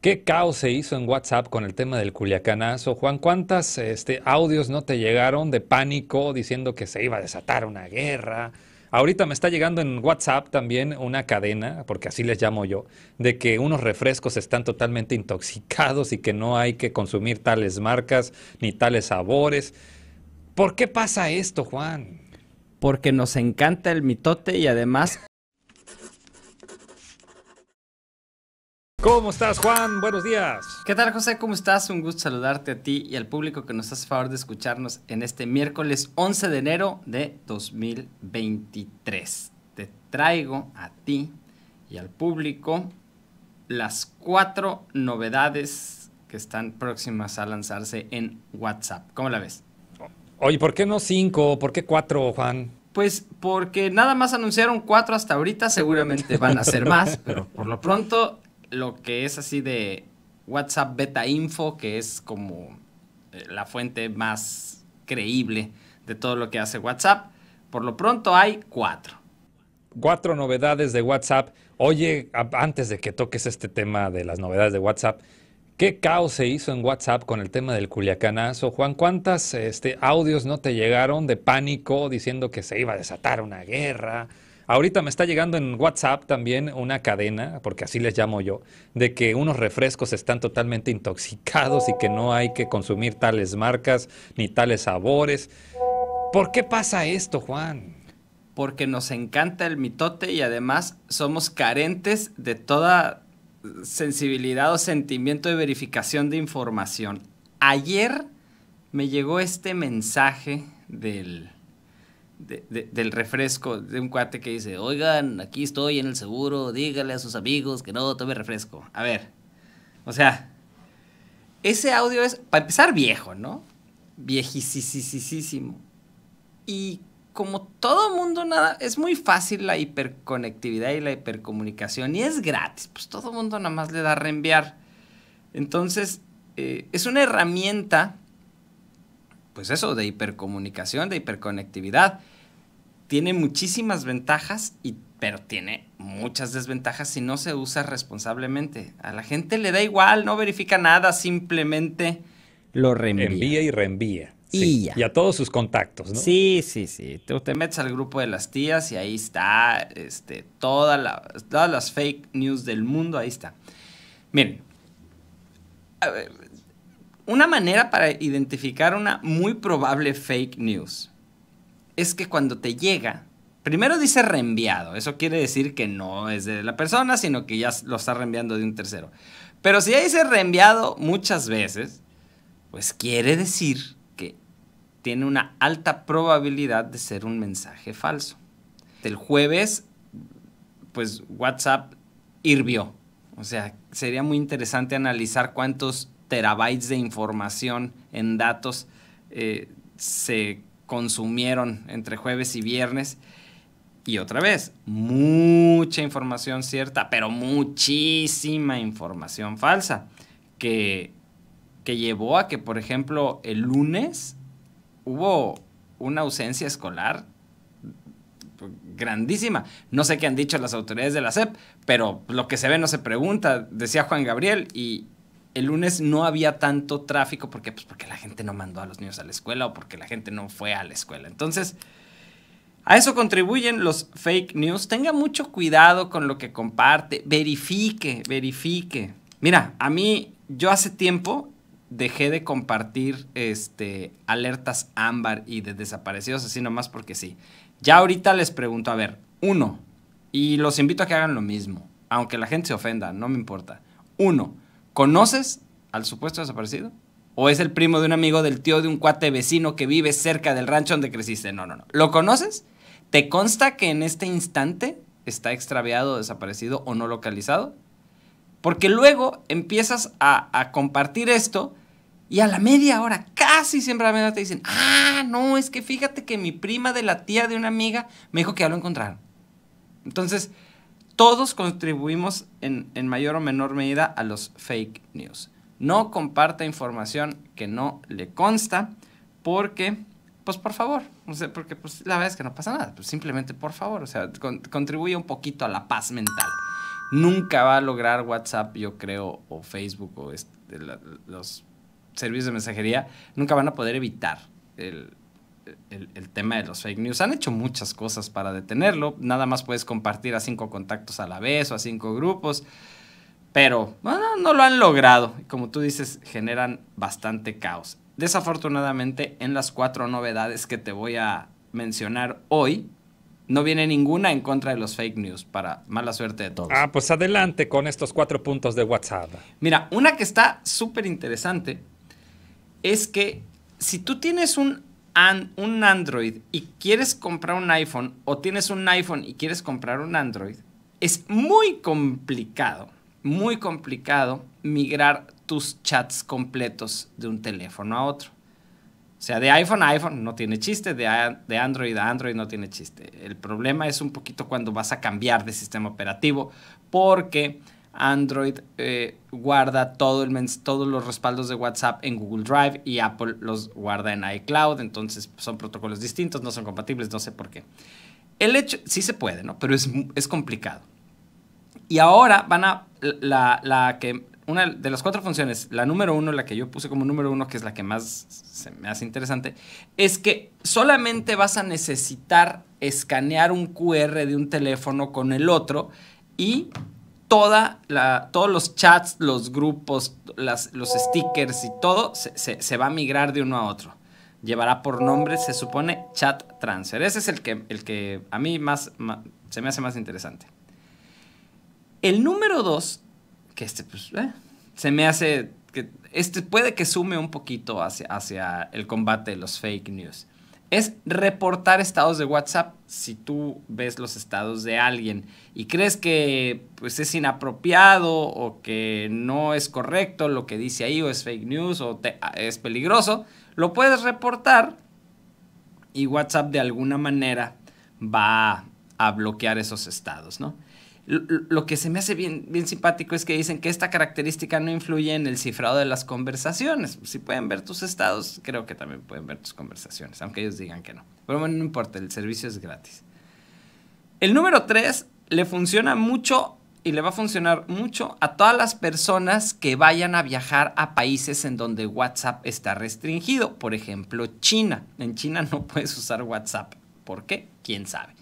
¿Qué caos se hizo en WhatsApp con el tema del culiacanazo? Juan, ¿cuántas este, audios no te llegaron de pánico diciendo que se iba a desatar una guerra? Ahorita me está llegando en WhatsApp también una cadena, porque así les llamo yo, de que unos refrescos están totalmente intoxicados y que no hay que consumir tales marcas ni tales sabores. ¿Por qué pasa esto, Juan? Porque nos encanta el mitote y además ¿Cómo estás, Juan? Buenos días. ¿Qué tal, José? ¿Cómo estás? Un gusto saludarte a ti y al público que nos hace favor de escucharnos en este miércoles 11 de enero de 2023. Te traigo a ti y al público las cuatro novedades que están próximas a lanzarse en WhatsApp. ¿Cómo la ves? Oye, ¿por qué no cinco? ¿Por qué cuatro, Juan? Pues porque nada más anunciaron cuatro hasta ahorita, seguramente van a ser más, pero por lo pronto lo que es así de WhatsApp Beta Info, que es como eh, la fuente más creíble de todo lo que hace WhatsApp. Por lo pronto hay cuatro. Cuatro novedades de WhatsApp. Oye, antes de que toques este tema de las novedades de WhatsApp, ¿qué caos se hizo en WhatsApp con el tema del culiacanazo? Juan, ¿cuántas este, audios no te llegaron de pánico diciendo que se iba a desatar una guerra? Ahorita me está llegando en WhatsApp también una cadena, porque así les llamo yo, de que unos refrescos están totalmente intoxicados y que no hay que consumir tales marcas ni tales sabores. ¿Por qué pasa esto, Juan? Porque nos encanta el mitote y además somos carentes de toda sensibilidad o sentimiento de verificación de información. Ayer me llegó este mensaje del del refresco de un cuate que dice, oigan, aquí estoy en el seguro, dígale a sus amigos que no tome refresco. A ver, o sea, ese audio es, para empezar, viejo, ¿no? Viejísimo. Y como todo mundo, nada, es muy fácil la hiperconectividad y la hipercomunicación y es gratis, pues todo mundo nada más le da reenviar. Entonces, eh, es una herramienta pues eso, de hipercomunicación, de hiperconectividad. Tiene muchísimas ventajas, y, pero tiene muchas desventajas si no se usa responsablemente. A la gente le da igual, no verifica nada, simplemente lo reenvía. Envía y reenvía. Y, ya. a todos sus contactos, ¿no? Sí, sí, sí. Tú te metes al grupo de las tías y ahí está este, todas las fake news del mundo, ahí está. Miren, una manera para identificar una muy probable fake news es que cuando te llega, primero dice reenviado, eso quiere decir que no es de la persona, sino que ya lo está reenviando de un tercero. Pero si ya dice reenviado muchas veces, pues quiere decir que tiene una alta probabilidad de ser un mensaje falso. El jueves, pues WhatsApp hirvió. O sea, sería muy interesante analizar cuántos terabytes de información en datos eh, se consumieron entre jueves y viernes. Y otra vez, mucha información cierta, pero muchísima información falsa, que, que llevó a que, por ejemplo, el lunes hubo una ausencia escolar grandísima. No sé qué han dicho las autoridades de la SEP, pero lo que se ve no se pregunta, decía Juan Gabriel, y, el lunes no había tanto tráfico porque pues porque la gente no mandó a los niños a la escuela o porque la gente no fue a la escuela. Entonces, a eso contribuyen los fake news. Tenga mucho cuidado con lo que comparte, verifique, verifique. Mira, a mí yo hace tiempo dejé de compartir este alertas ámbar y de desaparecidos así nomás porque sí. Ya ahorita les pregunto, a ver, uno, y los invito a que hagan lo mismo, aunque la gente se ofenda, no me importa. Uno, ¿Conoces al supuesto desaparecido? ¿O es el primo de un amigo del tío de un cuate vecino que vive cerca del rancho donde creciste? No, no, no. ¿Lo conoces? ¿Te consta que en este instante está extraviado, desaparecido o no localizado? Porque luego empiezas a, compartir esto y a la media hora, casi siempre a la media hora te dicen, ah, no, es que fíjate que mi prima de la tía de una amiga me dijo que ya lo encontraron. Entonces, todos contribuimos en, en, mayor o menor medida a los fake news. No comparta información que no le consta porque, pues por favor, o sea, porque pues, la verdad es que no pasa nada, pues simplemente por favor, o sea, contribuye un poquito a la paz mental. Nunca va a lograr WhatsApp, yo creo, o Facebook, o este, los servicios de mensajería, nunca van a poder evitar el, el, tema de los fake news. Han hecho muchas cosas para detenerlo. Nada más puedes compartir a cinco contactos a la vez o a cinco grupos. Pero no lo han logrado. Como tú dices, generan bastante caos. Desafortunadamente, en las cuatro novedades que te voy a mencionar hoy, no viene ninguna en contra de los fake news, para mala suerte de todos. Ah, pues adelante con estos cuatro puntos de WhatsApp. Mira, una que está súper interesante es que si tú tienes un un Android y quieres comprar un iPhone o tienes un iPhone y quieres comprar un Android, es muy complicado, muy complicado migrar tus chats completos de un teléfono a otro. O sea, de iPhone a iPhone no tiene chiste, de, de Android a Android no tiene chiste. El problema es un poquito cuando vas a cambiar de sistema operativo porque Android eh, guarda todos los respaldos de WhatsApp en Google Drive y Apple los guarda en iCloud, entonces son protocolos distintos, no son compatibles, no sé por qué. El hecho, sí se puede, ¿no? Pero es, complicado. Y ahora van a, la, que, una de las cuatro funciones, la número uno, la que yo puse como número uno, que es la que más me hace interesante, es que solamente vas a necesitar escanear un QR de un teléfono con el otro y toda todos los chats, los grupos, los stickers y todo se, va a migrar de uno a otro. Llevará por nombre, se supone, chat transfer. Ese es el que, el que a mí más, se me hace más interesante. El número dos, que este pues, eh, se me hace este puede que sume un poquito hacia, hacia el combate de los fake news es reportar estados de WhatsApp si tú ves los estados de alguien y crees que pues, es inapropiado o que no es correcto lo que dice ahí o es fake news o ah, es peligroso, lo puedes reportar y WhatsApp de alguna manera va a bloquear esos estados, ¿no? lo que se me hace bien, bien simpático es que dicen que esta característica no influye en el cifrado de las conversaciones. Si pueden ver tus estados, creo que también pueden ver tus conversaciones, aunque ellos digan que no. Pero bueno, no importa, el servicio es gratis. El número 3 le funciona mucho y le va a funcionar mucho a todas las personas que vayan a viajar a países en donde WhatsApp está restringido. Por ejemplo, China. En China no puedes usar WhatsApp. ¿Por qué? ¿Quién sabe?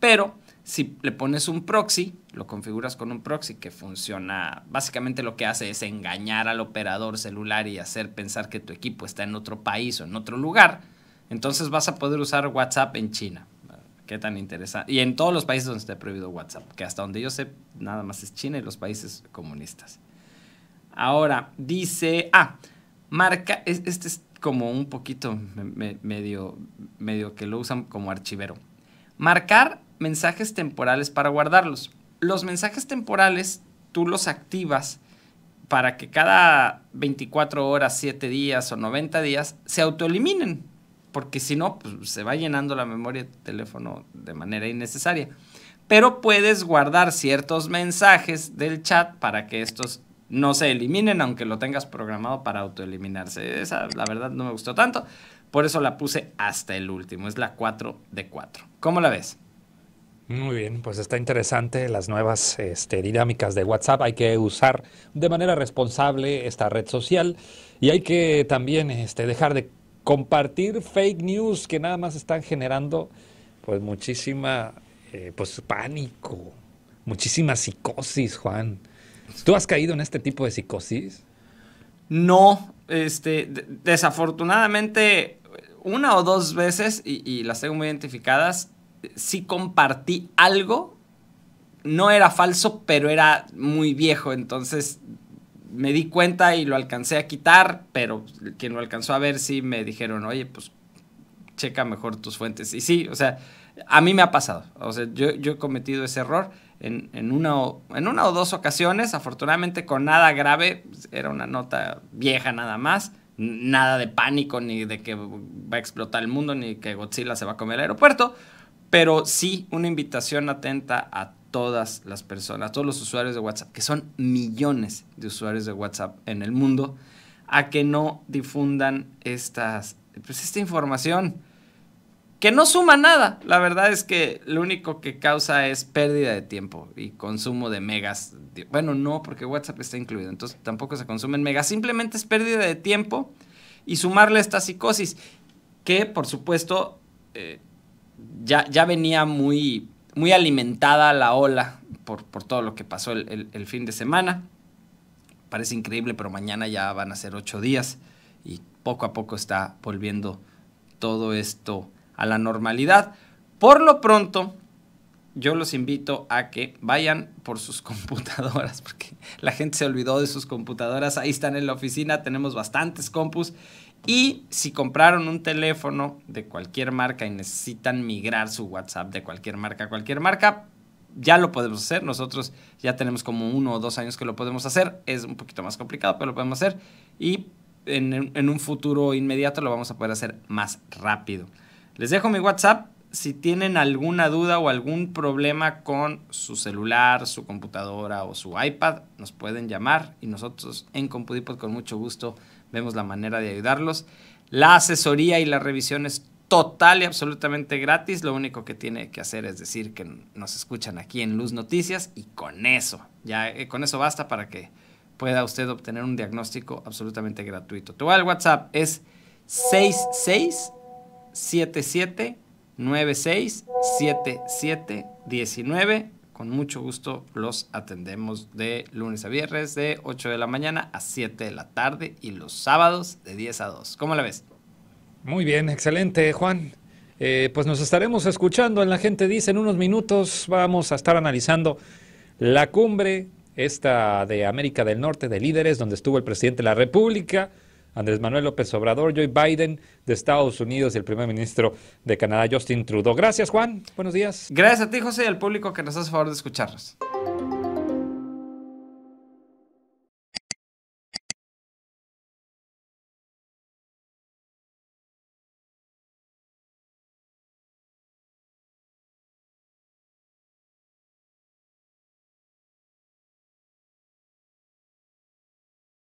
Pero si le pones un proxy, lo configuras con un proxy que funciona, básicamente lo que hace es engañar al operador celular y hacer pensar que tu equipo está en otro país o en otro lugar, entonces vas a poder usar WhatsApp en China. Qué tan interesante. Y en todos los países donde está prohibido WhatsApp, que hasta donde yo sé, nada más es China y los países comunistas. Ahora, dice, ah, marca, este es como un poquito medio, medio que lo usan como archivero. Marcar mensajes temporales para guardarlos. Los mensajes temporales tú los activas para que cada 24 horas, 7 días o 90 días se autoeliminen, porque si no, pues, se va llenando la memoria de teléfono de manera innecesaria. Pero puedes guardar ciertos mensajes del chat para que estos no se eliminen, aunque lo tengas programado para autoeliminarse. Esa, la verdad, no me gustó tanto. Por eso la puse hasta el último. Es la 4 de 4. ¿Cómo la ves? Muy bien, pues está interesante las nuevas este, dinámicas de WhatsApp. Hay que usar de manera responsable esta red social y hay que también este, dejar de compartir fake news que nada más están generando pues muchísima eh, pues pánico, muchísima psicosis, Juan. ¿Tú has caído en este tipo de psicosis? No, este, desafortunadamente una o dos veces y las tengo muy identificadas sí compartí algo. No era falso, pero era muy viejo. Entonces me di cuenta y lo alcancé a quitar, pero quien lo alcanzó a ver sí me dijeron, oye, pues checa mejor tus fuentes. Y sí, o sea, a mí me ha pasado. O sea, yo, he cometido ese error en, en, una o, en una o dos ocasiones, afortunadamente con nada grave, pues, era una nota vieja nada más. Nada de pánico, ni de que va a explotar el mundo, ni que Godzilla se va a comer el aeropuerto pero sí una invitación atenta a todas las personas, a todos los usuarios de WhatsApp, que son millones de usuarios de WhatsApp en el mundo, a que no difundan estas, pues, esta información que no suma nada. La verdad es que lo único que causa es pérdida de tiempo y consumo de megas. Bueno, no, porque WhatsApp está incluido, entonces tampoco se consumen megas. Simplemente es pérdida de tiempo y sumarle esta psicosis, que por supuesto eh, ya, venía muy, muy alimentada la ola por, por todo lo que pasó el, el, fin de semana. Parece increíble, pero mañana ya van a ser ocho días y poco a poco está volviendo todo esto a la normalidad. Por lo pronto, yo los invito a que vayan por sus computadoras, porque la gente se olvidó de sus computadoras. Ahí están en la oficina, tenemos bastantes compus y si compraron un teléfono de cualquier marca y necesitan migrar su WhatsApp de cualquier marca a cualquier marca, ya lo podemos hacer. Nosotros ya tenemos como uno o dos años que lo podemos hacer. Es un poquito más complicado, pero lo podemos hacer. Y en, un futuro inmediato lo vamos a poder hacer más rápido. Les dejo mi WhatsApp. Si tienen alguna duda o algún problema con su celular, su computadora o su iPad, nos pueden llamar y nosotros en Compudipod con mucho gusto vemos la manera de ayudarlos. La asesoría y la revisión es total y absolutamente gratis. Lo único que tiene que hacer es decir que nos escuchan aquí en Luz Noticias y con eso, ya eh, con eso basta para que pueda usted obtener un diagnóstico absolutamente gratuito. Tu WhatsApp es 6677967719 con mucho gusto los atendemos de lunes a viernes de 8 de la mañana a 7 de la tarde y los sábados de 10 a 2. ¿Cómo la ves? Muy bien, excelente, Juan. Eh, pues nos estaremos escuchando en La Gente Dice en unos minutos. Vamos a estar analizando la cumbre, esta de América del Norte de líderes, donde estuvo el presidente de la República. Andrés Manuel López Obrador, Joe Biden de Estados Unidos y el primer ministro de Canadá, Justin Trudeau. Gracias, Juan. Buenos días. Gracias a ti, José, y al público que nos hace favor de escucharnos.